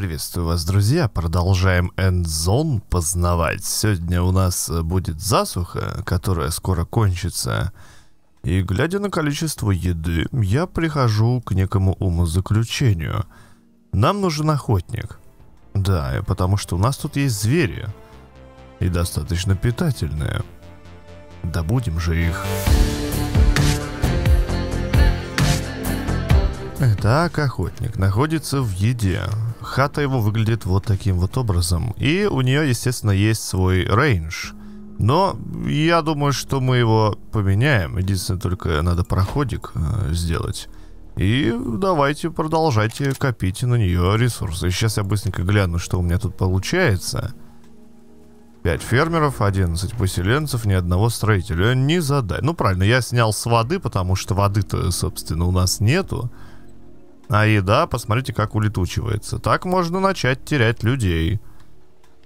Приветствую вас, друзья. Продолжаем Эндзон познавать. Сегодня у нас э, будет засуха, которая скоро кончится. И глядя на количество еды, я прихожу к некому умозаключению. Нам нужен охотник. Да, потому что у нас тут есть звери. И достаточно питательные. Добудем же их. Так, охотник находится в еде хата его выглядит вот таким вот образом. И у нее, естественно, есть свой рейндж. Но я думаю, что мы его поменяем. Единственное, только надо проходик э, сделать. И давайте продолжайте копить на нее ресурсы. Сейчас я быстренько гляну, что у меня тут получается. 5 фермеров, 11 поселенцев, ни одного строителя. Не задай. Ну, правильно, я снял с воды, потому что воды-то, собственно, у нас нету. А еда, посмотрите, как улетучивается. Так можно начать терять людей.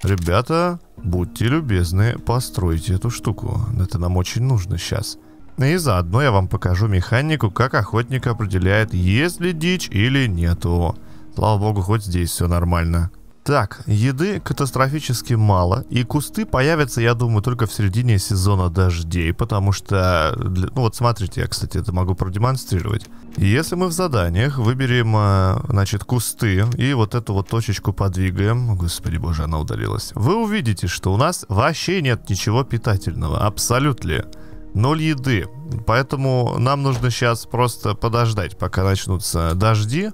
Ребята, будьте любезны, постройте эту штуку. Это нам очень нужно сейчас. И заодно я вам покажу механику, как охотник определяет, есть ли дичь или нету. Слава богу, хоть здесь все нормально. Так, еды катастрофически мало, и кусты появятся, я думаю, только в середине сезона дождей, потому что... Ну вот смотрите, я, кстати, это могу продемонстрировать. Если мы в заданиях выберем, э, значит, кусты и вот эту вот точечку подвигаем, господи боже, она удалилась, вы увидите, что у нас вообще нет ничего питательного, абсолютно. Ноль еды, поэтому нам нужно сейчас просто подождать, пока начнутся дожди,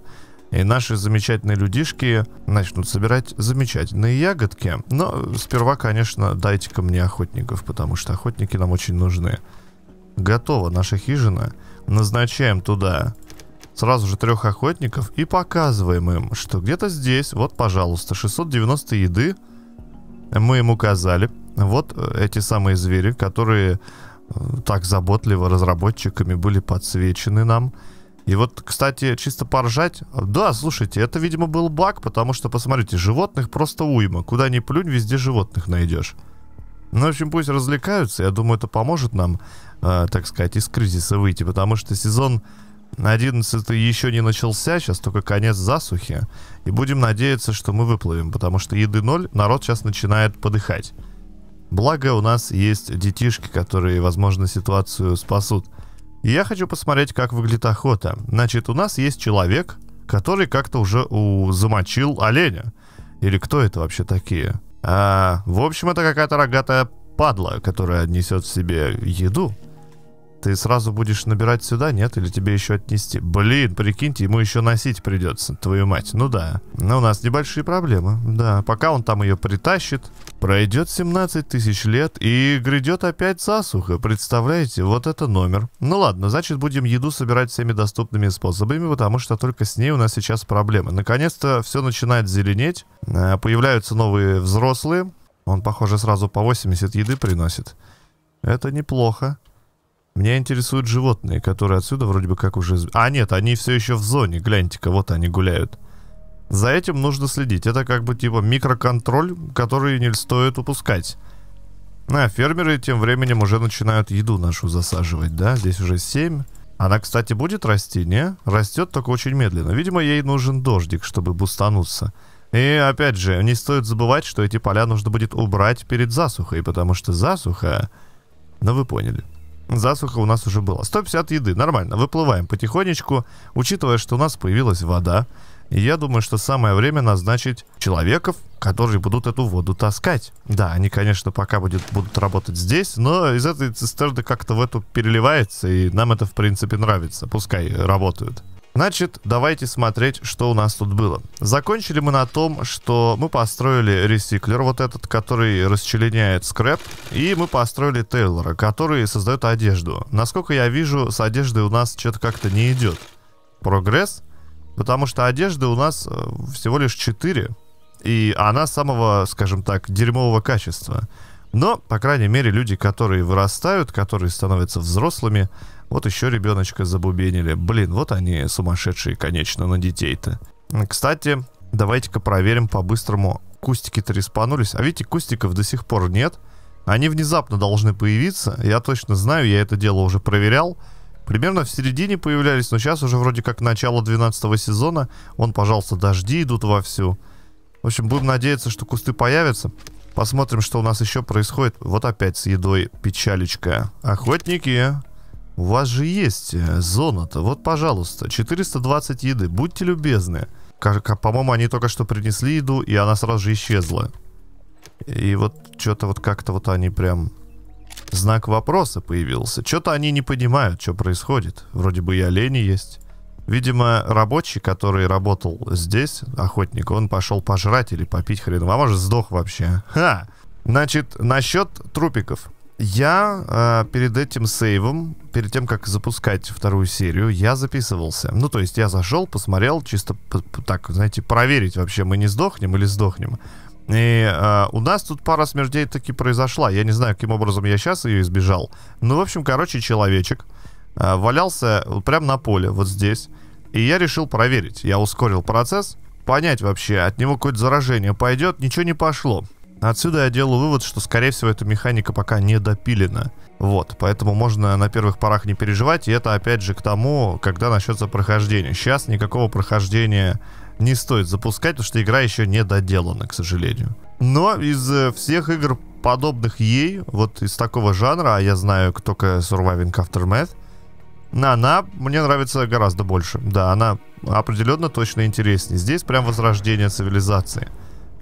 и наши замечательные людишки начнут собирать замечательные ягодки. Но сперва, конечно, дайте-ка мне охотников, потому что охотники нам очень нужны. Готова наша хижина. Назначаем туда сразу же трех охотников и показываем им, что где-то здесь, вот, пожалуйста, 690 еды. Мы им указали. Вот э, эти самые звери, которые э, так заботливо разработчиками были подсвечены нам. И вот, кстати, чисто поржать. Да, слушайте, это, видимо, был баг, потому что, посмотрите, животных просто уйма. Куда ни плюнь, везде животных найдешь. Ну, в общем, пусть развлекаются. Я думаю, это поможет нам, э, так сказать, из кризиса выйти, потому что сезон 11 еще не начался, сейчас только конец засухи. И будем надеяться, что мы выплывем, потому что еды ноль, народ сейчас начинает подыхать. Благо у нас есть детишки, которые, возможно, ситуацию спасут. Я хочу посмотреть, как выглядит охота. Значит, у нас есть человек, который как-то уже у... замочил оленя. Или кто это вообще такие? А, в общем, это какая-то рогатая падла, которая несет в себе еду. Ты сразу будешь набирать сюда, нет? Или тебе еще отнести? Блин, прикиньте, ему еще носить придется, твою мать. Ну да. Но ну, у нас небольшие проблемы. Да, пока он там ее притащит, пройдет 17 тысяч лет и грядет опять засуха. Представляете, вот это номер. Ну ладно, значит будем еду собирать всеми доступными способами, потому что только с ней у нас сейчас проблемы. Наконец-то все начинает зеленеть. Э, появляются новые взрослые. Он, похоже, сразу по 80 еды приносит. Это неплохо. Меня интересуют животные, которые отсюда вроде бы как уже... А нет, они все еще в зоне, гляньте-ка, вот они гуляют. За этим нужно следить. Это как бы типа микроконтроль, который не стоит упускать. На ну, фермеры тем временем уже начинают еду нашу засаживать, да? Здесь уже 7. Она, кстати, будет расти, не? Растет только очень медленно. Видимо, ей нужен дождик, чтобы бустануться. И опять же, не стоит забывать, что эти поля нужно будет убрать перед засухой, потому что засуха... Ну вы поняли засуха у нас уже была. 150 еды, нормально, выплываем потихонечку, учитывая, что у нас появилась вода. я думаю, что самое время назначить человеков, которые будут эту воду таскать. Да, они, конечно, пока будет, будут работать здесь, но из этой цистерны как-то в эту переливается, и нам это, в принципе, нравится. Пускай работают. Значит, давайте смотреть, что у нас тут было. Закончили мы на том, что мы построили ресиклер, вот этот, который расчленяет скрэп, и мы построили Тейлора, который создает одежду. Насколько я вижу, с одеждой у нас что-то как-то не идет. Прогресс? Потому что одежды у нас э, всего лишь 4, и она самого, скажем так, дерьмового качества. Но, по крайней мере, люди, которые вырастают, которые становятся взрослыми, вот еще ребеночка забубенили. Блин, вот они сумасшедшие, конечно, на детей-то. Кстати, давайте-ка проверим по-быстрому. Кустики-то респанулись. А видите, кустиков до сих пор нет. Они внезапно должны появиться. Я точно знаю, я это дело уже проверял. Примерно в середине появлялись, но сейчас уже вроде как начало 12 сезона. Вон, пожалуйста, дожди идут вовсю. В общем, будем надеяться, что кусты появятся. Посмотрим, что у нас еще происходит. Вот опять с едой печалечка. Охотники, у вас же есть э, зона-то. Вот, пожалуйста, 420 еды. Будьте любезны. По-моему, они только что принесли еду, и она сразу же исчезла. И вот что-то вот как-то вот они прям... Знак вопроса появился. Что-то они не понимают, что происходит. Вроде бы и олени есть. Видимо, рабочий, который работал здесь, охотник, он пошел пожрать или попить хрен. А может, сдох вообще. Ха! Значит, насчет трупиков. Я э, перед этим сейвом, перед тем, как запускать вторую серию, я записывался. Ну, то есть я зашел, посмотрел, чисто так, знаете, проверить вообще, мы не сдохнем или сдохнем. И э, у нас тут пара смертей таки произошла. Я не знаю, каким образом я сейчас ее избежал. Ну, в общем, короче, человечек э, валялся прямо на поле, вот здесь. И я решил проверить. Я ускорил процесс, понять вообще, от него какое-то заражение пойдет, ничего не пошло. Отсюда я делаю вывод, что, скорее всего, эта механика пока не допилена. Вот, поэтому можно на первых порах не переживать, и это опять же к тому, когда начнется прохождение. Сейчас никакого прохождения не стоит запускать, потому что игра еще не доделана, к сожалению. Но из э, всех игр, подобных ей, вот из такого жанра, а я знаю только Surviving Aftermath, она мне нравится гораздо больше. Да, она определенно точно интереснее. Здесь прям возрождение цивилизации.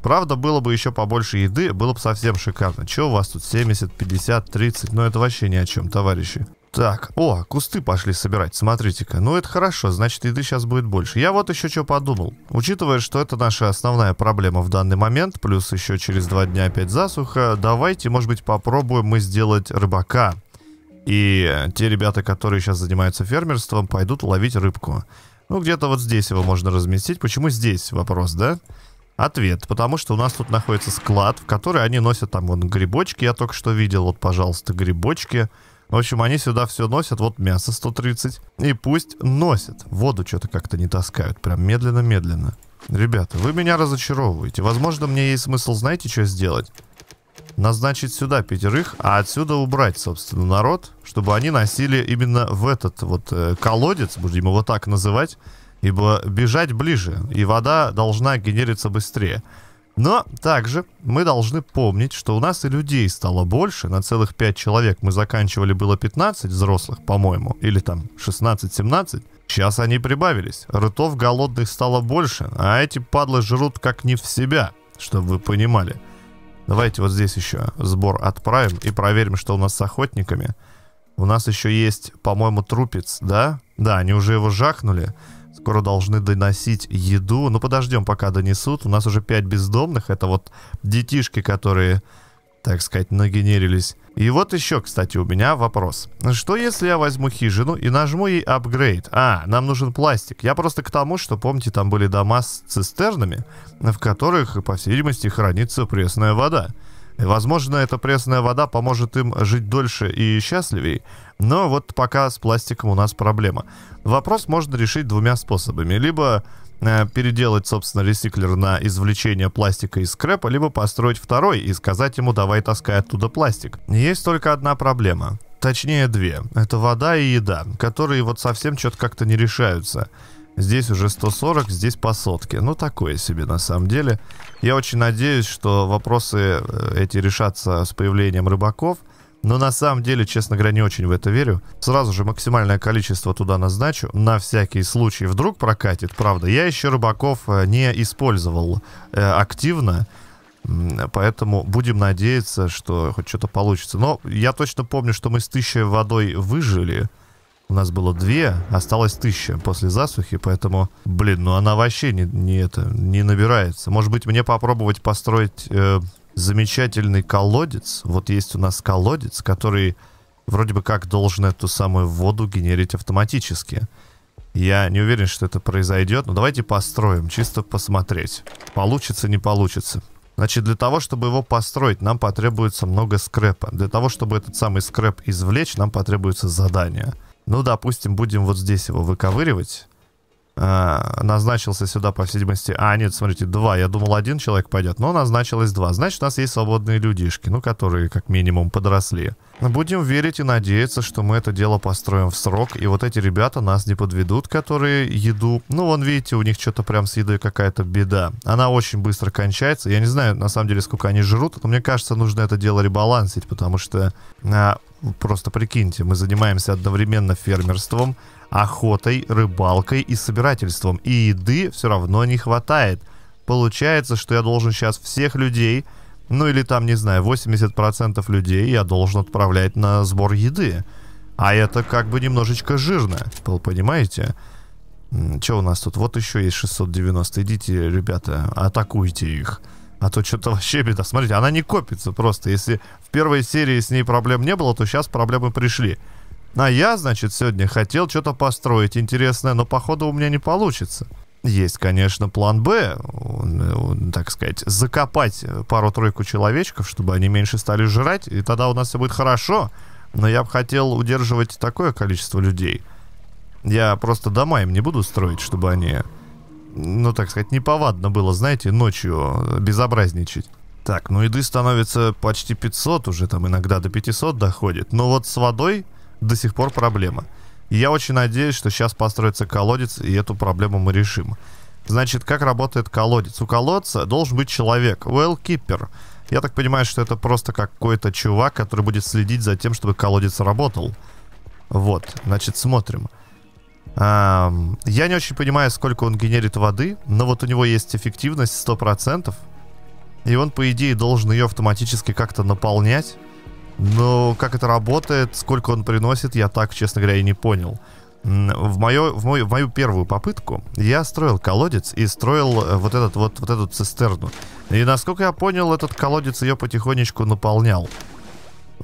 Правда, было бы еще побольше еды, было бы совсем шикарно. Че у вас тут 70, 50, 30? Ну это вообще ни о чем, товарищи. Так, о, кусты пошли собирать, смотрите-ка. Ну это хорошо, значит еды сейчас будет больше. Я вот еще что подумал. Учитывая, что это наша основная проблема в данный момент, плюс еще через два дня опять засуха, давайте, может быть, попробуем мы сделать рыбака. И те ребята, которые сейчас занимаются фермерством, пойдут ловить рыбку. Ну, где-то вот здесь его можно разместить. Почему здесь? Вопрос, да? Да. Ответ, потому что у нас тут находится склад, в который они носят там вон грибочки, я только что видел, вот, пожалуйста, грибочки. В общем, они сюда все носят, вот мясо 130, и пусть носят. Воду что-то как-то не таскают, прям медленно-медленно. Ребята, вы меня разочаровываете. Возможно, мне есть смысл, знаете, что сделать? Назначить сюда пятерых, а отсюда убрать, собственно, народ, чтобы они носили именно в этот вот э, колодец, будем его так называть, ибо бежать ближе, и вода должна генериться быстрее. Но также мы должны помнить, что у нас и людей стало больше, на целых 5 человек мы заканчивали было 15 взрослых, по-моему, или там 16-17. Сейчас они прибавились, ртов голодных стало больше, а эти падлы жрут как не в себя, чтобы вы понимали. Давайте вот здесь еще сбор отправим и проверим, что у нас с охотниками. У нас еще есть, по-моему, трупец, да? Да, они уже его жахнули скоро должны доносить еду. Ну, подождем, пока донесут. У нас уже 5 бездомных. Это вот детишки, которые, так сказать, нагенерились. И вот еще, кстати, у меня вопрос. Что если я возьму хижину и нажму ей апгрейд? А, нам нужен пластик. Я просто к тому, что, помните, там были дома с цистернами, в которых, по всей видимости, хранится пресная вода. Возможно, эта пресная вода поможет им жить дольше и счастливее, но вот пока с пластиком у нас проблема. Вопрос можно решить двумя способами. Либо э, переделать, собственно, ресиклер на извлечение пластика из скрепа, либо построить второй и сказать ему «давай таскай оттуда пластик». Есть только одна проблема. Точнее, две. Это вода и еда, которые вот совсем что-то как-то не решаются. Здесь уже 140, здесь по сотке. Ну, такое себе на самом деле. Я очень надеюсь, что вопросы э, эти решатся с появлением рыбаков. Но на самом деле, честно говоря, не очень в это верю. Сразу же максимальное количество туда назначу. На всякий случай вдруг прокатит, правда. Я еще рыбаков э, не использовал э, активно. Поэтому будем надеяться, что хоть что-то получится. Но я точно помню, что мы с тысячей водой выжили. У нас было две, осталось тысяча после засухи, поэтому, блин, ну она вообще не, не это, не набирается. Может быть, мне попробовать построить э, замечательный колодец. Вот есть у нас колодец, который вроде бы как должен эту самую воду генерить автоматически. Я не уверен, что это произойдет, но давайте построим, чисто посмотреть, получится, не получится. Значит, для того, чтобы его построить, нам потребуется много скрепа. Для того, чтобы этот самый скреп извлечь, нам потребуется задание – ну, допустим, будем вот здесь его выковыривать. А, назначился сюда, по всей видимости... А, нет, смотрите, два. Я думал, один человек пойдет, но назначилось два. Значит, у нас есть свободные людишки, ну, которые как минимум подросли. Будем верить и надеяться, что мы это дело построим в срок, и вот эти ребята нас не подведут, которые еду... Ну, вон, видите, у них что-то прям с едой какая-то беда. Она очень быстро кончается. Я не знаю, на самом деле, сколько они жрут, но мне кажется, нужно это дело ребалансить, потому что а, просто прикиньте, мы занимаемся одновременно фермерством, охотой, рыбалкой и собирательством. И еды все равно не хватает. Получается, что я должен сейчас всех людей, ну или там, не знаю, 80% людей я должен отправлять на сбор еды. А это как бы немножечко жирно, понимаете? Что у нас тут? Вот еще есть 690. Идите, ребята, атакуйте их. А то что-то вообще беда. Смотрите, она не копится просто. Если в первой серии с ней проблем не было, то сейчас проблемы пришли. А я, значит, сегодня хотел что-то построить интересное, но походу у меня не получится. Есть, конечно, план Б, так сказать, закопать пару-тройку человечков, чтобы они меньше стали жрать, и тогда у нас все будет хорошо. Но я бы хотел удерживать такое количество людей. Я просто дома им не буду строить, чтобы они ну, так сказать, неповадно было, знаете, ночью э, безобразничать. Так, ну еды становится почти 500, уже там иногда до 500 доходит. Но вот с водой до сих пор проблема. я очень надеюсь, что сейчас построится колодец, и эту проблему мы решим. Значит, как работает колодец? У колодца должен быть человек, well-keeper. Я так понимаю, что это просто какой-то чувак, который будет следить за тем, чтобы колодец работал. Вот, значит, смотрим. Смотрим. Я не очень понимаю, сколько он генерит воды, но вот у него есть эффективность 100%, и он, по идее, должен ее автоматически как-то наполнять. Но как это работает, сколько он приносит, я так, честно говоря, и не понял. В, мою в, мою, в мою первую попытку я строил колодец и строил э, вот, этот, вот, вот эту цистерну. И насколько я понял, этот колодец ее потихонечку наполнял.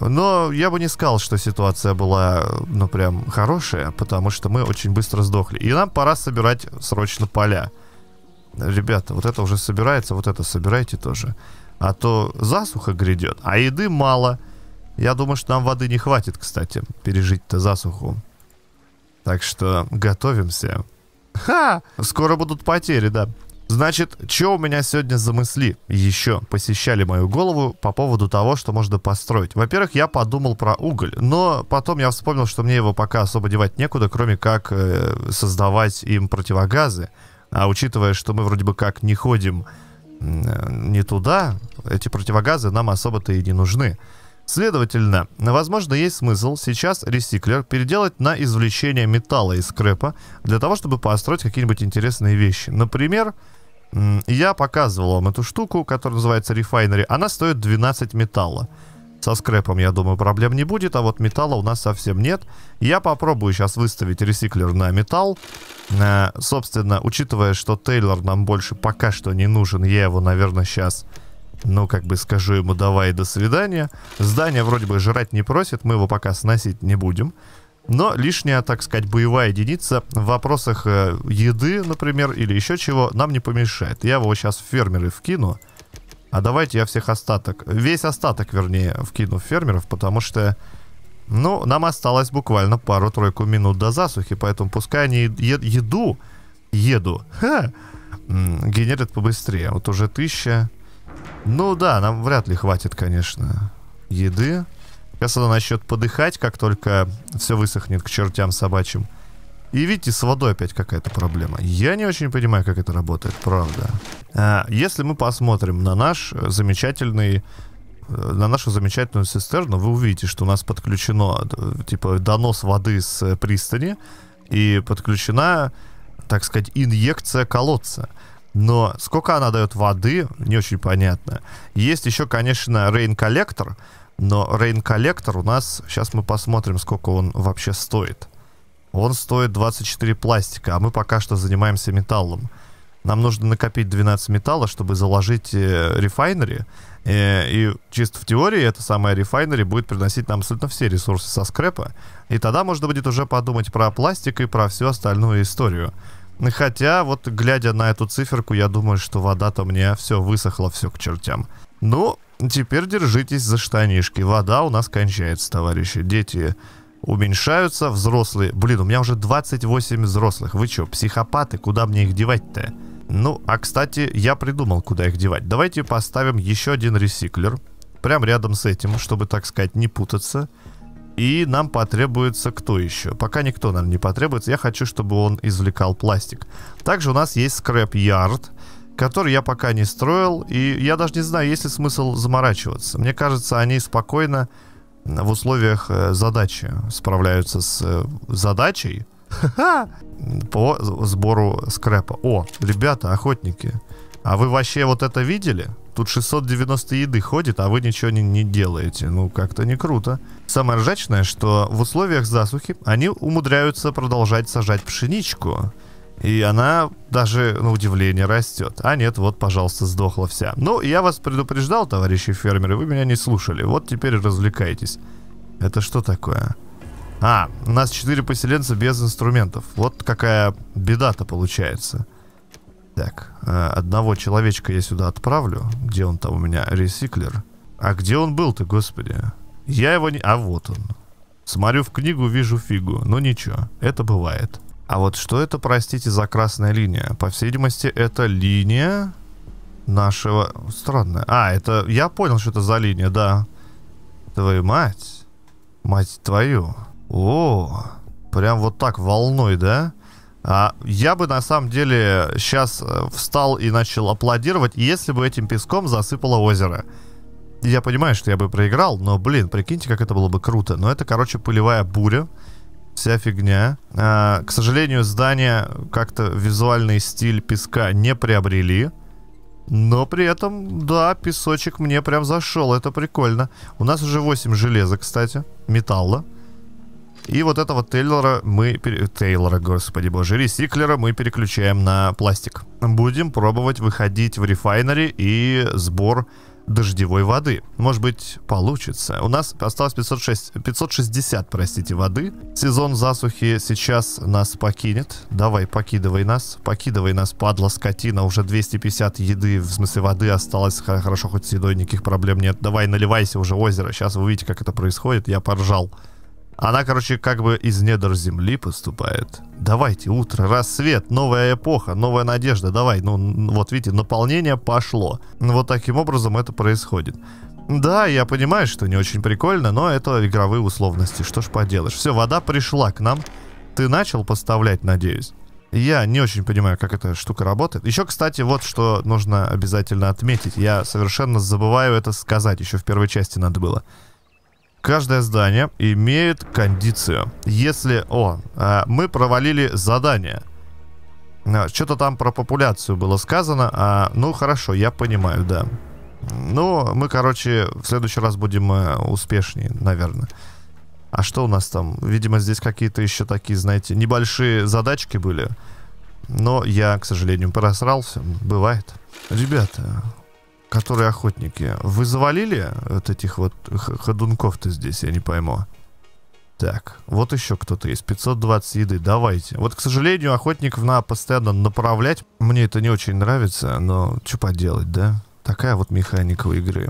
Но я бы не сказал, что ситуация была, ну, прям хорошая, потому что мы очень быстро сдохли. И нам пора собирать срочно поля. Ребята, вот это уже собирается, вот это собирайте тоже. А то засуха грядет, а еды мало. Я думаю, что нам воды не хватит, кстати, пережить-то засуху. Так что готовимся. Ха! Скоро будут потери, да. Значит, что у меня сегодня за мысли еще посещали мою голову по поводу того, что можно построить? Во-первых, я подумал про уголь, но потом я вспомнил, что мне его пока особо девать некуда, кроме как э, создавать им противогазы. А учитывая, что мы вроде бы как не ходим э, не туда, эти противогазы нам особо-то и не нужны. Следовательно, возможно, есть смысл сейчас ресиклер переделать на извлечение металла из скрэпа для того, чтобы построить какие-нибудь интересные вещи. Например, я показывал вам эту штуку, которая называется Refinery. Она стоит 12 металла. Со скрепом, я думаю, проблем не будет, а вот металла у нас совсем нет. Я попробую сейчас выставить ресиклер на металл. Э, собственно, учитывая, что Тейлор нам больше пока что не нужен, я его, наверное, сейчас, ну, как бы скажу ему давай до свидания. Здание вроде бы жрать не просит, мы его пока сносить не будем. Но лишняя, так сказать, боевая единица в вопросах э, еды, например, или еще чего, нам не помешает. Я его сейчас в фермеры вкину. А давайте я всех остаток, весь остаток, вернее, вкину в фермеров, потому что, ну, нам осталось буквально пару-тройку минут до засухи, поэтому пускай они ед еду, еду, ха, генерят побыстрее. Вот уже тысяча. Ну да, нам вряд ли хватит, конечно, еды. Касана насчет подыхать, как только все высохнет к чертям собачьим. И видите, с водой опять какая-то проблема. Я не очень понимаю, как это работает, правда. А, если мы посмотрим на наш замечательный э, на нашу замечательную цистерну, вы увидите, что у нас подключено, э, типа, донос воды с пристани и подключена, так сказать, инъекция колодца. Но сколько она дает воды, не очень понятно. Есть еще, конечно, рейн-коллектор, коллектор но Rain Collector у нас, сейчас мы посмотрим, сколько он вообще стоит. Он стоит 24 пластика, а мы пока что занимаемся металлом. Нам нужно накопить 12 металла, чтобы заложить э, рефайнери. Э, и чисто в теории эта самая рефайнери будет приносить нам абсолютно все ресурсы со скрепа И тогда можно будет уже подумать про пластик и про всю остальную историю. Хотя, вот глядя на эту циферку, я думаю, что вода-то мне все высохла, все к чертям. Ну, Теперь держитесь за штанишки. Вода у нас кончается, товарищи. Дети уменьшаются, взрослые... Блин, у меня уже 28 взрослых. Вы что, психопаты? Куда мне их девать-то? Ну, а кстати, я придумал, куда их девать. Давайте поставим еще один ресиклер. Прям рядом с этим, чтобы, так сказать, не путаться. И нам потребуется кто еще? Пока никто нам не потребуется. Я хочу, чтобы он извлекал пластик. Также у нас есть скрэп-ярд который я пока не строил, и я даже не знаю, есть ли смысл заморачиваться. Мне кажется, они спокойно в условиях э, задачи справляются с э, задачей по сбору скрепа. О, ребята, охотники, а вы вообще вот это видели? Тут 690 еды ходит, а вы ничего не, не делаете. Ну, как-то не круто. Самое ржачное, что в условиях засухи они умудряются продолжать сажать пшеничку. И она даже на удивление растет. А нет, вот, пожалуйста, сдохла вся. Ну, я вас предупреждал, товарищи фермеры, вы меня не слушали. Вот теперь развлекайтесь. Это что такое? А, у нас 4 поселенца без инструментов. Вот какая беда-то получается. Так, э, одного человечка я сюда отправлю. Где он там у меня? Ресиклер. А где он был-то, господи? Я его не... А вот он. Смотрю в книгу, вижу фигу. Ну ничего, это бывает. А вот что это, простите, за красная линия? По всей видимости, это линия нашего... Странная. А, это... Я понял, что это за линия, да. Твою мать. Мать твою. О, прям вот так волной, да? А, я бы на самом деле сейчас э, встал и начал аплодировать, если бы этим песком засыпало озеро. Я понимаю, что я бы проиграл, но, блин, прикиньте, как это было бы круто. Но это, короче, пылевая буря вся фигня. А, к сожалению, здания как-то визуальный стиль песка не приобрели. Но при этом, да, песочек мне прям зашел, это прикольно. У нас уже 8 железа, кстати, металла. И вот этого Тейлора мы... Тейлора, господи боже, ресиклера мы переключаем на пластик. Будем пробовать выходить в рефайнери и сбор дождевой воды. Может быть, получится. У нас осталось 506, 560, простите, воды. Сезон засухи сейчас нас покинет. Давай, покидывай нас. Покидывай нас, падла, скотина. Уже 250 еды, в смысле воды осталось. Хорошо, хоть с едой никаких проблем нет. Давай, наливайся уже озеро. Сейчас вы увидите, как это происходит. Я поржал. Она, короче, как бы из недр земли поступает. Давайте, утро, рассвет, новая эпоха, новая надежда, давай. Ну, вот видите, наполнение пошло. Вот таким образом это происходит. Да, я понимаю, что не очень прикольно, но это игровые условности, что ж поделаешь. Все, вода пришла к нам. Ты начал поставлять, надеюсь? Я не очень понимаю, как эта штука работает. Еще, кстати, вот что нужно обязательно отметить. Я совершенно забываю это сказать, еще в первой части надо было. Каждое здание имеет кондицию. Если... О, э, мы провалили задание. Э, что-то там про популяцию было сказано. А, ну, хорошо, я понимаю, да. Ну, мы, короче, в следующий раз будем э, успешнее, наверное. А что у нас там? Видимо, здесь какие-то еще такие, знаете, небольшие задачки были. Но я, к сожалению, просрался. Бывает. Ребята, которые охотники, вы завалили вот этих вот ходунков-то здесь, я не пойму. Так, вот еще кто-то есть. 520 еды, давайте. Вот, к сожалению, охотников надо постоянно направлять. Мне это не очень нравится, но что поделать, да? Такая вот механика у игры.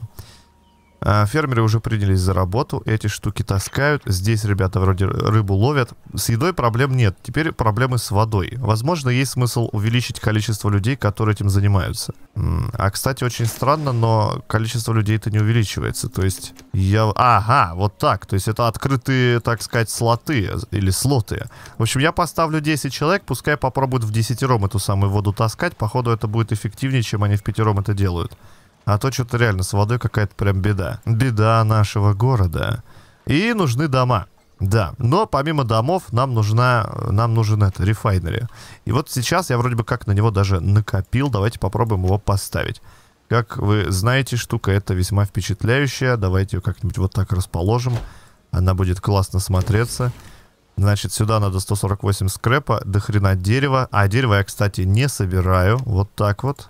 А, фермеры уже принялись за работу, эти штуки таскают. Здесь ребята вроде рыбу ловят. С едой проблем нет, теперь проблемы с водой. Возможно, есть смысл увеличить количество людей, которые этим занимаются. А, кстати, очень странно, но количество людей-то не увеличивается. То есть я... Ага, вот так. То есть это открытые, так сказать, слоты или слоты. В общем, я поставлю 10 человек, пускай попробуют в десятером эту самую воду таскать. Походу, это будет эффективнее, чем они в пятером это делают. А то что-то реально с водой какая-то прям беда. Беда нашего города. И нужны дома. Да, но помимо домов нам нужна, нам нужен это, рефайнери. И вот сейчас я вроде бы как на него даже накопил, давайте попробуем его поставить. Как вы знаете, штука это весьма впечатляющая, давайте ее как-нибудь вот так расположим, она будет классно смотреться. Значит, сюда надо 148 скрепа, до хрена дерева, а дерево я, кстати, не собираю, вот так вот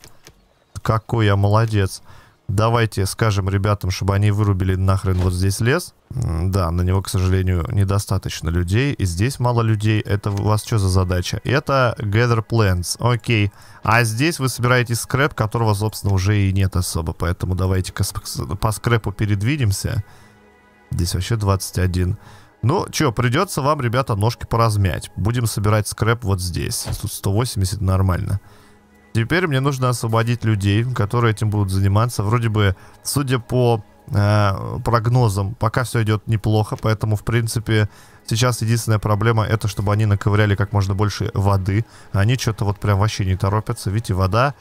какой я молодец. Давайте скажем ребятам, чтобы они вырубили нахрен вот здесь лес. Да, на него, к сожалению, недостаточно людей. И здесь мало людей. Это у вас что за задача? Это gather plants. Окей. А здесь вы собираете скреп, которого, собственно, уже и нет особо. Поэтому давайте по скрепу передвинемся. Здесь вообще 21. Ну, что, придется вам, ребята, ножки поразмять. Будем собирать скреп вот здесь. Тут 180 нормально. Нормально. Теперь мне нужно освободить людей, которые этим будут заниматься. Вроде бы, судя по э, прогнозам, пока все идет неплохо, поэтому, в принципе, сейчас единственная проблема это, чтобы они наковыряли как можно больше воды. Они что-то вот прям вообще не торопятся. Видите, вода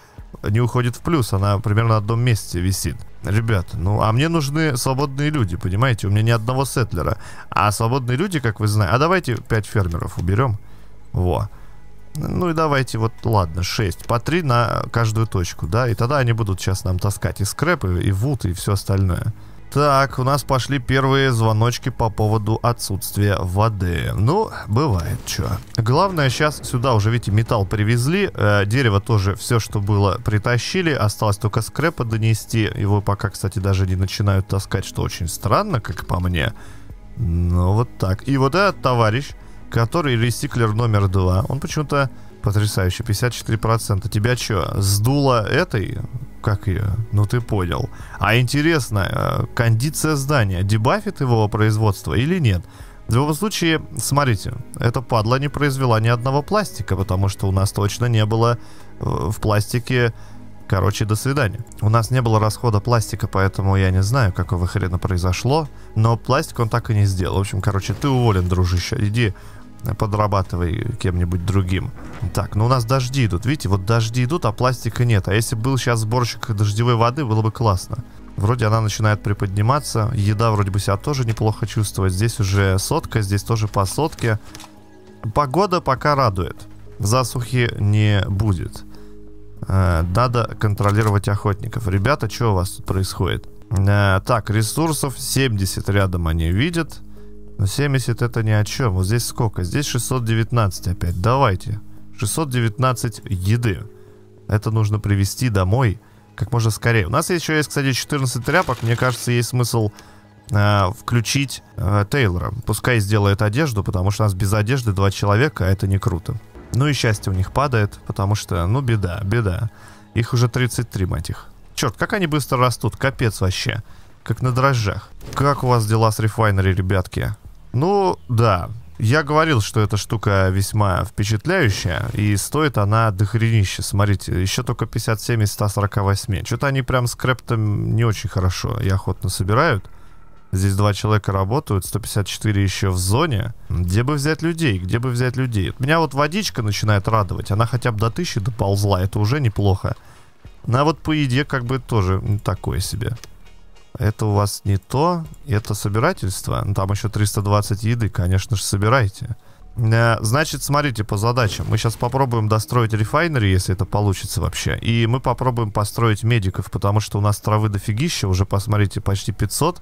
не уходит в плюс, она примерно на одном месте висит. Ребят, ну а мне нужны свободные люди, понимаете? У меня ни одного сетлера. А свободные люди, как вы знаете... А давайте 5 фермеров уберем. Во. Ну и давайте вот, ладно, 6. По 3 на каждую точку, да? И тогда они будут сейчас нам таскать и скрепы и, и вут, и все остальное. Так, у нас пошли первые звоночки по поводу отсутствия воды. Ну, бывает что. Главное, сейчас сюда уже, видите, металл привезли. Э, дерево тоже все, что было, притащили. Осталось только скрэпа донести. Его пока, кстати, даже не начинают таскать, что очень странно, как по мне. Ну, вот так. И вот этот товарищ который ресиклер номер два, Он почему-то потрясающий, 54%. Тебя что, сдуло этой? Как ее? Ну ты понял. А интересно, э, кондиция здания дебафит его производство или нет? В любом случае, смотрите, эта падла не произвела ни одного пластика, потому что у нас точно не было э, в пластике Короче, до свидания. У нас не было расхода пластика, поэтому я не знаю, какого хрена произошло. Но пластик он так и не сделал. В общем, короче, ты уволен, дружище. Иди подрабатывай кем-нибудь другим. Так, ну у нас дожди идут, видите, вот дожди идут, а пластика нет. А если был сейчас сборщик дождевой воды, было бы классно. Вроде она начинает приподниматься, еда вроде бы себя тоже неплохо чувствовать. Здесь уже сотка, здесь тоже по сотке. Погода пока радует, засухи не будет. Э, надо контролировать охотников. Ребята, что у вас тут происходит? Э, так, ресурсов 70 рядом они видят. Но 70 это ни о чем. Вот здесь сколько? Здесь 619 опять. Давайте. 619 еды. Это нужно привезти домой как можно скорее. У нас еще есть, кстати, 14 тряпок. Мне кажется, есть смысл э, включить э, Тейлора. Пускай сделает одежду, потому что у нас без одежды два человека, а это не круто. Ну и счастье у них падает, потому что, ну, беда, беда. Их уже 33, мать их. Черт, как они быстро растут, капец вообще. Как на дрожжах. Как у вас дела с рефайнери, ребятки? Ну, да. Я говорил, что эта штука весьма впечатляющая, и стоит она дохренища. Смотрите, еще только 57 из 148. Что-то они прям с крептом не очень хорошо и охотно собирают. Здесь два человека работают, 154 еще в зоне. Где бы взять людей? Где бы взять людей? Меня вот водичка начинает радовать. Она хотя бы до 1000 доползла, это уже неплохо. На вот по еде как бы тоже такое себе это у вас не то, это собирательство. Ну, там еще 320 еды, конечно же, собирайте. Э, значит, смотрите по задачам. Мы сейчас попробуем достроить рефайнери, если это получится вообще. И мы попробуем построить медиков, потому что у нас травы дофигища. Уже, посмотрите, почти 500.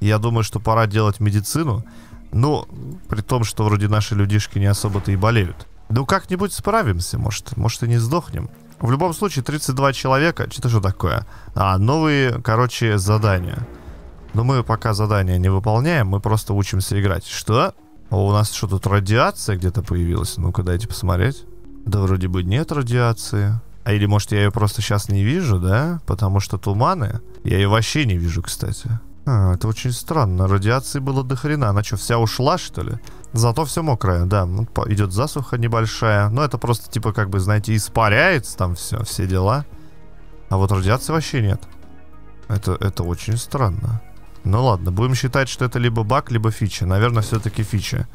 Я думаю, что пора делать медицину. Ну, при том, что вроде наши людишки не особо-то и болеют. Ну, как-нибудь справимся, может. Может, и не сдохнем. В любом случае, 32 человека. что Это что такое? А, новые, короче, задания. Но мы пока задания не выполняем, мы просто учимся играть. Что? О, у нас что тут, радиация где-то появилась? Ну-ка, дайте посмотреть. Да вроде бы нет радиации. А или, может, я ее просто сейчас не вижу, да? Потому что туманы. Я ее вообще не вижу, кстати. А, это очень странно. Радиации было до хрена. Она что, вся ушла, что ли? Зато все мокрое, да. Ну, Идет засуха небольшая. Но ну, это просто, типа, как бы, знаете, испаряется там все, все дела. А вот радиации вообще нет. Это, это очень странно. Ну ладно, будем считать, что это либо баг, либо фича. Наверное, все-таки фича.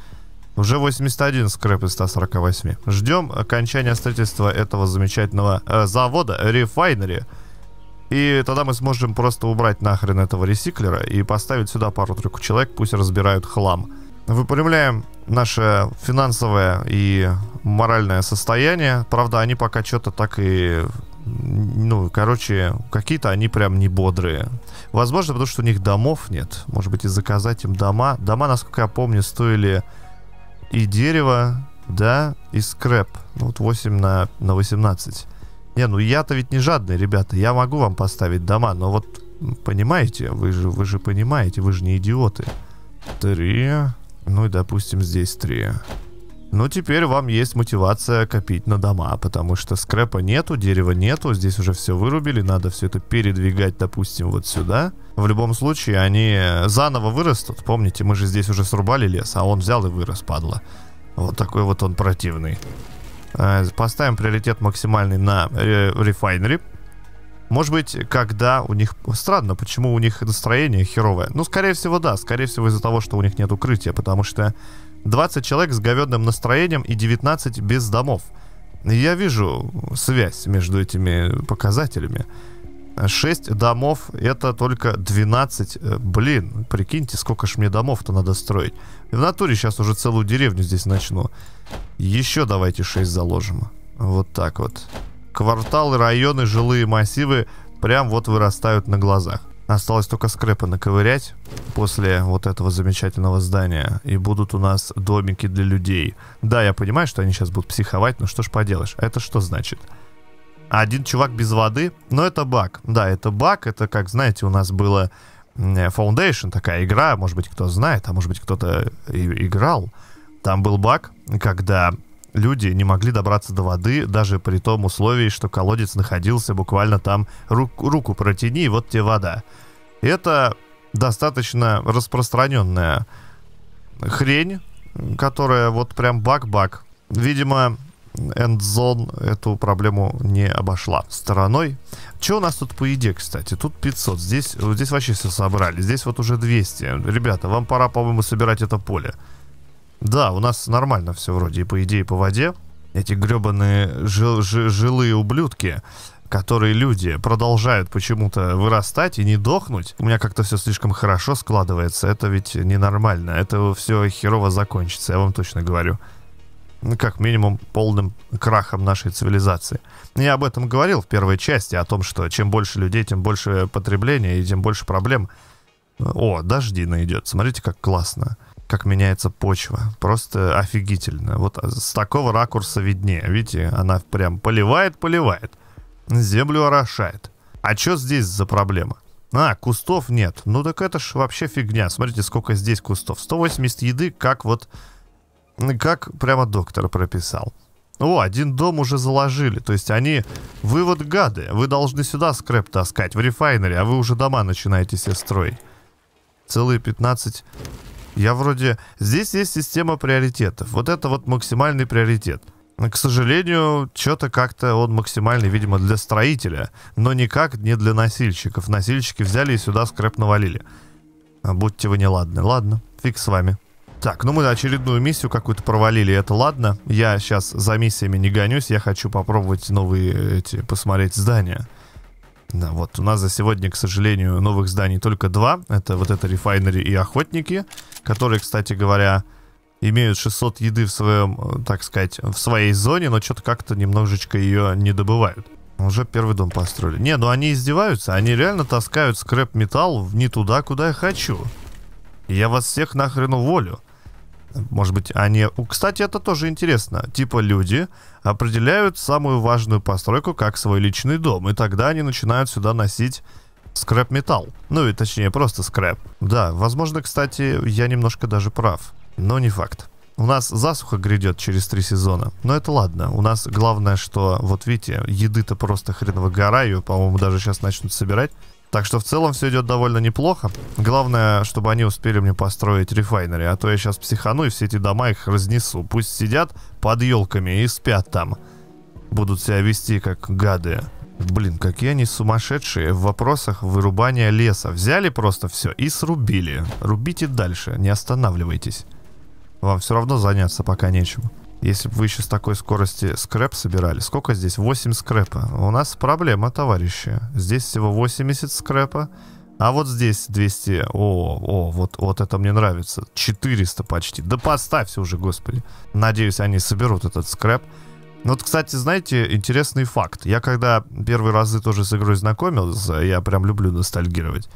Уже 81 скрэп из 148. Ждем окончания строительства этого замечательного э, завода, рефайнери. И тогда мы сможем просто убрать нахрен этого ресиклера и поставить сюда пару-тройку человек, пусть разбирают хлам выпрямляем наше финансовое и моральное состояние. Правда, они пока что-то так и... Ну, короче, какие-то они прям не бодрые. Возможно, потому что у них домов нет. Может быть, и заказать им дома. Дома, насколько я помню, стоили и дерево, да, и скреп. Ну, вот 8 на, на 18. Не, ну я-то ведь не жадный, ребята. Я могу вам поставить дома, но вот понимаете, вы же, вы же понимаете, вы же не идиоты. Три, ну, и допустим, здесь три. Ну, теперь вам есть мотивация копить на дома, потому что скрепа нету, дерева нету, здесь уже все вырубили, надо все это передвигать, допустим, вот сюда. В любом случае, они заново вырастут, помните, мы же здесь уже срубали лес, а он взял и вырос, падла. Вот такой вот он противный. Э, поставим приоритет максимальный на рефайнери. Э, может быть, когда у них... Странно, почему у них настроение херовое. Ну, скорее всего, да. Скорее всего, из-за того, что у них нет укрытия. Потому что 20 человек с говедным настроением и 19 без домов. Я вижу связь между этими показателями. 6 домов это только 12. Э, блин, прикиньте, сколько ж мне домов-то надо строить. В натуре сейчас уже целую деревню здесь начну. Еще давайте 6 заложим. Вот так вот. Кварталы, районы, жилые массивы прям вот вырастают на глазах. Осталось только скрепы наковырять после вот этого замечательного здания. И будут у нас домики для людей. Да, я понимаю, что они сейчас будут психовать, но что ж поделаешь. Это что значит? Один чувак без воды, но это баг. Да, это баг, это как, знаете, у нас было Foundation, такая игра, может быть, кто знает, а может быть, кто-то играл. Там был баг, когда люди не могли добраться до воды, даже при том условии, что колодец находился буквально там, рук, руку протяни, и вот тебе вода. Это достаточно распространенная хрень, которая вот прям баг-баг. Видимо, Endzone эту проблему не обошла стороной. Что у нас тут по еде, кстати? Тут 500, здесь, здесь вообще все собрали, здесь вот уже 200. Ребята, вам пора, по-моему, собирать это поле. Да, у нас нормально все вроде, и по идее, по воде. Эти гребаные жил, жил, жилые ублюдки, которые люди продолжают почему-то вырастать и не дохнуть. У меня как-то все слишком хорошо складывается. Это ведь ненормально. Это все херово закончится, я вам точно говорю. Ну, как минимум, полным крахом нашей цивилизации. Я об этом говорил в первой части, о том, что чем больше людей, тем больше потребления и тем больше проблем. О, дожди найдет. Смотрите, как классно как меняется почва. Просто офигительно. Вот с такого ракурса виднее. Видите, она прям поливает, поливает. Землю орошает. А что здесь за проблема? А, кустов нет. Ну так это ж вообще фигня. Смотрите, сколько здесь кустов. 180 еды, как вот... Как прямо доктор прописал. О, один дом уже заложили. То есть они... Вы вот гады. Вы должны сюда скрэп таскать, в рефайнере, а вы уже дома начинаете себе строить. Целые 15 я вроде... Здесь есть система приоритетов. Вот это вот максимальный приоритет. К сожалению, что-то как-то он максимальный, видимо, для строителя, но никак не для носильщиков. Носильщики взяли и сюда скрэп навалили. А, будьте вы неладны. Ладно, фиг с вами. Так, ну мы очередную миссию какую-то провалили, это ладно. Я сейчас за миссиями не гонюсь, я хочу попробовать новые эти, посмотреть здания. Да, вот у нас за сегодня, к сожалению, новых зданий только два. Это вот это рефайнери и охотники которые, кстати говоря, имеют 600 еды в своем, э, так сказать, в своей зоне, но что-то как-то немножечко ее не добывают. Уже первый дом построили. Не, ну они издеваются, они реально таскают скрэп-металл не туда, куда я хочу. я вас всех нахрен уволю. Может быть, они... Кстати, это тоже интересно. Типа люди определяют самую важную постройку как свой личный дом, и тогда они начинают сюда носить Скрэп-металл. Ну и точнее, просто скрэп. Да, возможно, кстати, я немножко даже прав. Но не факт. У нас засуха грядет через три сезона. Но это ладно. У нас главное, что, вот видите, еды-то просто хреново гора. Ее, по-моему, даже сейчас начнут собирать. Так что в целом все идет довольно неплохо. Главное, чтобы они успели мне построить рефайнери. А то я сейчас психану и все эти дома их разнесу. Пусть сидят под елками и спят там. Будут себя вести как гады. Блин, какие они сумасшедшие в вопросах вырубания леса. Взяли просто все и срубили. Рубите дальше, не останавливайтесь. Вам все равно заняться пока нечем. Если бы вы еще с такой скорости скрэп собирали, сколько здесь? 8 скрэпа. У нас проблема, товарищи. Здесь всего 80 скрэпа. А вот здесь 200... О, о, вот, вот это мне нравится. 400 почти. Да поставься уже, господи. Надеюсь, они соберут этот скрэп. Ну, вот, кстати, знаете, интересный факт. Я когда первые разы тоже с игрой знакомился, я прям люблю ностальгировать.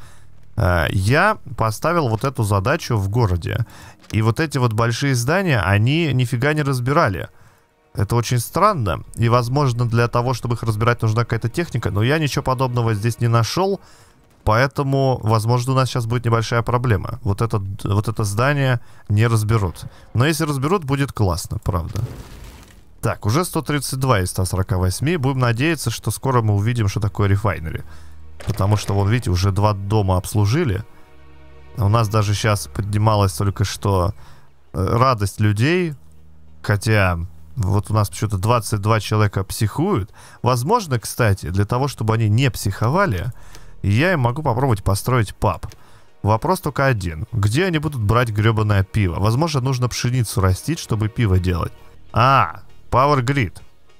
Э, я поставил вот эту задачу в городе. И вот эти вот большие здания, они нифига не разбирали. Это очень странно. И, возможно, для того, чтобы их разбирать, нужна какая-то техника. Но я ничего подобного здесь не нашел. Поэтому, возможно, у нас сейчас будет небольшая проблема. Вот это, вот это здание не разберут. Но если разберут, будет классно, правда. Так, уже 132 из 148. Будем надеяться, что скоро мы увидим, что такое рефайнери. Потому что, вон, видите, уже два дома обслужили. У нас даже сейчас поднималась только что э, радость людей. Хотя, вот у нас почему-то 22 человека психуют. Возможно, кстати, для того, чтобы они не психовали, я им могу попробовать построить паб. Вопрос только один. Где они будут брать гребаное пиво? Возможно, нужно пшеницу растить, чтобы пиво делать. А, Power Grid.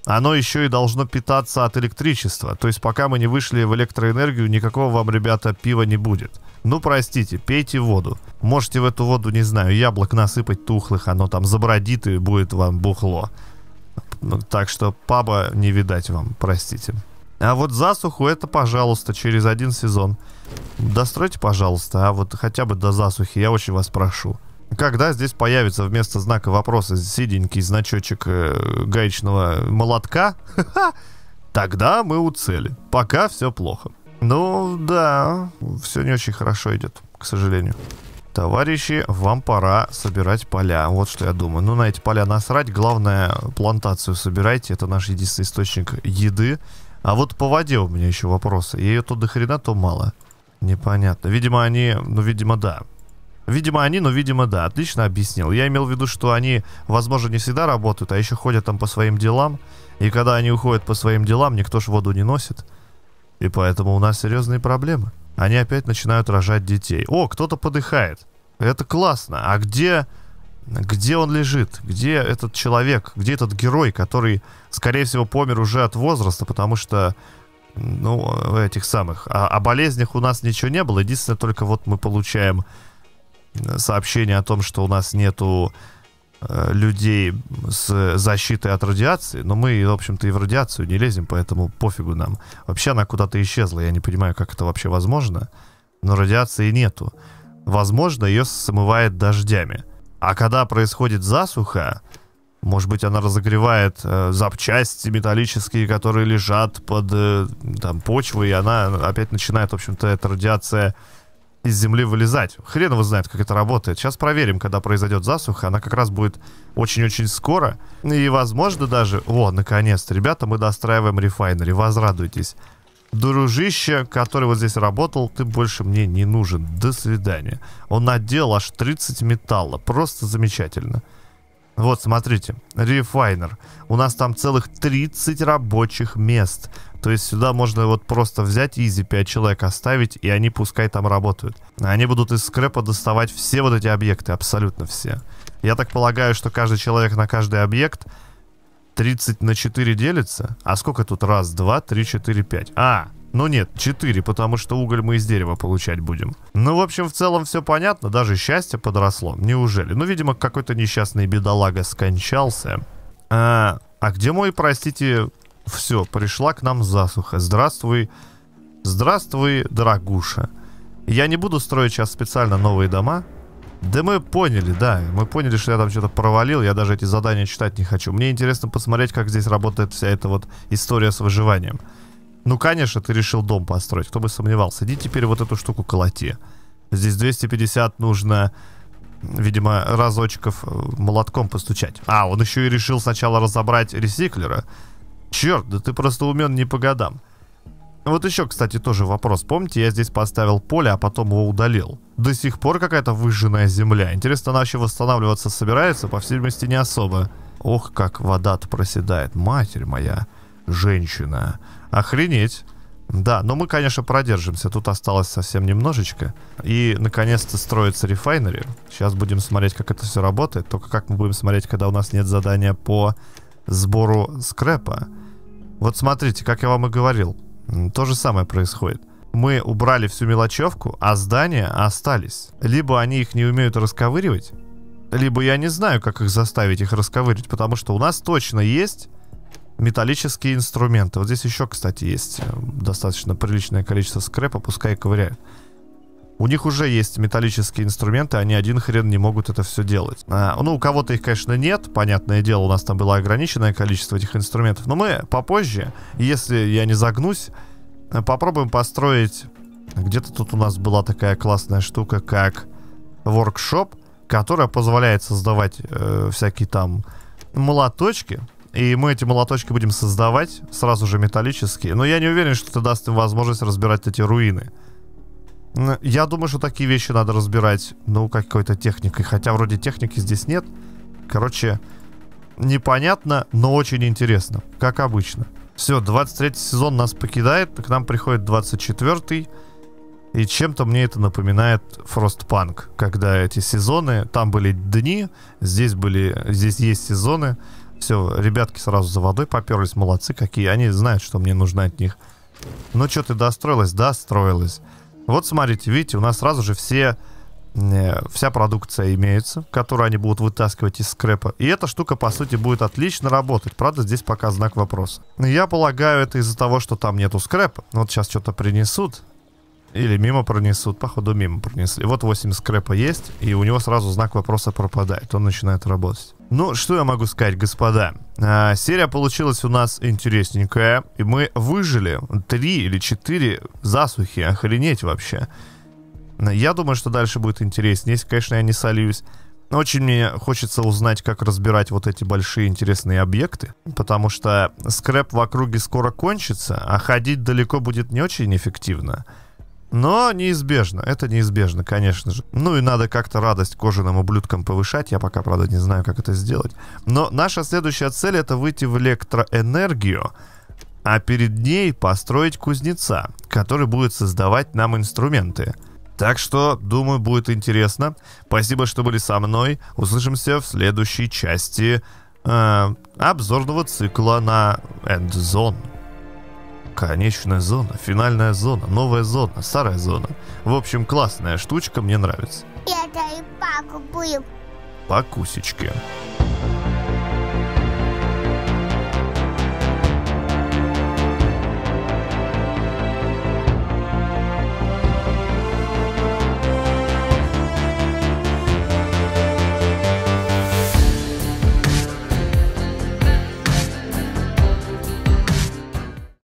Оно еще и должно питаться от электричества. То есть пока мы не вышли в электроэнергию, никакого вам, ребята, пива не будет. Ну, простите, пейте воду. Можете в эту воду, не знаю, яблок насыпать тухлых, оно там забродит и будет вам бухло. Ну, так что паба не видать вам, простите. А вот засуху это, пожалуйста, через один сезон. Достройте, пожалуйста, а вот хотя бы до засухи, я очень вас прошу когда здесь появится вместо знака вопроса сиденький значочек э, гаечного молотка, тогда мы у цели. Пока все плохо. Ну да, все не очень хорошо идет, к сожалению. Товарищи, вам пора собирать поля. Вот что я думаю. Ну, на эти поля насрать. Главное, плантацию собирайте. Это наш единственный источник еды. А вот по воде у меня еще вопросы. Ее то до хрена, то мало. Непонятно. Видимо, они... Ну, видимо, да. Видимо, они, но, видимо, да, отлично объяснил. Я имел в виду, что они, возможно, не всегда работают, а еще ходят там по своим делам. И когда они уходят по своим делам, никто ж воду не носит. И поэтому у нас серьезные проблемы. Они опять начинают рожать детей. О, кто-то подыхает. Это классно. А где... Где он лежит? Где этот человек? Где этот герой, который, скорее всего, помер уже от возраста, потому что ну, этих самых. А, о болезнях у нас ничего не было. Единственное, только вот мы получаем сообщение о том, что у нас нету э, людей с защитой от радиации, но мы, в общем-то, и в радиацию не лезем, поэтому пофигу нам. Вообще она куда-то исчезла, я не понимаю, как это вообще возможно, но радиации нету. Возможно, ее смывает дождями. А когда происходит засуха, может быть, она разогревает э, запчасти металлические, которые лежат под э, там, почвой, и она опять начинает, в общем-то, эта радиация из земли вылезать. Хрен его знает, как это работает. Сейчас проверим, когда произойдет засуха. Она как раз будет очень-очень скоро. И, возможно, даже... О, наконец-то, ребята, мы достраиваем рефайнери. Возрадуйтесь. Дружище, который вот здесь работал, ты больше мне не нужен. До свидания. Он надел аж 30 металла. Просто замечательно. Замечательно. Вот, смотрите, рефайнер. У нас там целых 30 рабочих мест. То есть сюда можно вот просто взять изи 5 человек оставить, и они пускай там работают. Они будут из скрепа доставать все вот эти объекты, абсолютно все. Я так полагаю, что каждый человек на каждый объект 30 на 4 делится. А сколько тут? Раз, два, три, четыре, пять. А, ну нет, 4, потому что уголь мы из дерева получать будем. Ну, в общем, в целом все понятно, даже счастье подросло. Неужели? Ну, видимо, какой-то несчастный бедолага скончался. А, а где мой, простите, все, пришла к нам засуха. Здравствуй, здравствуй, дорогуша. Я не буду строить сейчас специально новые дома. Да мы поняли, да. Мы поняли, что я там что-то провалил. Я даже эти задания читать не хочу. Мне интересно посмотреть, как здесь работает вся эта вот история с выживанием. Ну, конечно, ты решил дом построить, кто бы сомневался. Иди теперь вот эту штуку колоти. Здесь 250 нужно, видимо, разочков э, молотком постучать. А, он еще и решил сначала разобрать ресиклера. Черт, да ты просто умен не по годам. Вот еще, кстати, тоже вопрос. Помните, я здесь поставил поле, а потом его удалил. До сих пор какая-то выжженная земля. Интересно, она вообще восстанавливаться собирается? По всей видимости, не особо. Ох, как вода-то проседает. Матерь моя женщина. Охренеть. Да, но мы, конечно, продержимся. Тут осталось совсем немножечко. И, наконец-то, строится рефайнери. Сейчас будем смотреть, как это все работает. Только как мы будем смотреть, когда у нас нет задания по сбору скрэпа. Вот смотрите, как я вам и говорил. То же самое происходит. Мы убрали всю мелочевку, а здания остались. Либо они их не умеют расковыривать, либо я не знаю, как их заставить их расковырить, потому что у нас точно есть металлические инструменты. Вот здесь еще, кстати, есть э, достаточно приличное количество скрепа, пускай ковыряют. У них уже есть металлические инструменты, они один хрен не могут это все делать. А, ну, у кого-то их, конечно, нет, понятное дело, у нас там было ограниченное количество этих инструментов. Но мы попозже, если я не загнусь, э, попробуем построить... Где-то тут у нас была такая классная штука, как воркшоп, которая позволяет создавать э, всякие там молоточки, и мы эти молоточки будем создавать сразу же металлические. Но я не уверен, что это даст им возможность разбирать эти руины. Я думаю, что такие вещи надо разбирать, ну, какой-то техникой. Хотя вроде техники здесь нет. Короче, непонятно, но очень интересно, как обычно. Все, 23 сезон нас покидает, к нам приходит 24 и чем-то мне это напоминает Frostpunk, когда эти сезоны, там были дни, здесь были, здесь есть сезоны, все, ребятки сразу за водой поперлись, молодцы какие. Они знают, что мне нужно от них. Ну что ты достроилась? Да строилась. Вот смотрите, видите, у нас сразу же все, э, вся продукция имеется, которую они будут вытаскивать из скрепа. И эта штука, по сути, будет отлично работать. Правда, здесь пока знак вопроса. Я полагаю, это из-за того, что там нету скрепа. Вот сейчас что-то принесут. Или мимо пронесут. Походу, мимо пронесли. Вот 8 скрепа есть, и у него сразу знак вопроса пропадает. Он начинает работать. Ну, что я могу сказать, господа? А, серия получилась у нас интересненькая, и мы выжили три или четыре засухи, охренеть вообще. Я думаю, что дальше будет интереснее, если, конечно, я не солюсь. Очень мне хочется узнать, как разбирать вот эти большие интересные объекты, потому что скрэп в округе скоро кончится, а ходить далеко будет не очень эффективно. Но неизбежно, это неизбежно, конечно же. Ну и надо как-то радость кожаным ублюдкам повышать, я пока, правда, не знаю, как это сделать. Но наша следующая цель — это выйти в электроэнергию, а перед ней построить кузнеца, который будет создавать нам инструменты. Так что, думаю, будет интересно. Спасибо, что были со мной. Услышимся в следующей части э, обзорного цикла на End Zone. Конечная зона, финальная зона, новая зона, старая зона. В общем, классная штучка, мне нравится. Это и покупаю. Покусечки. Покусечки.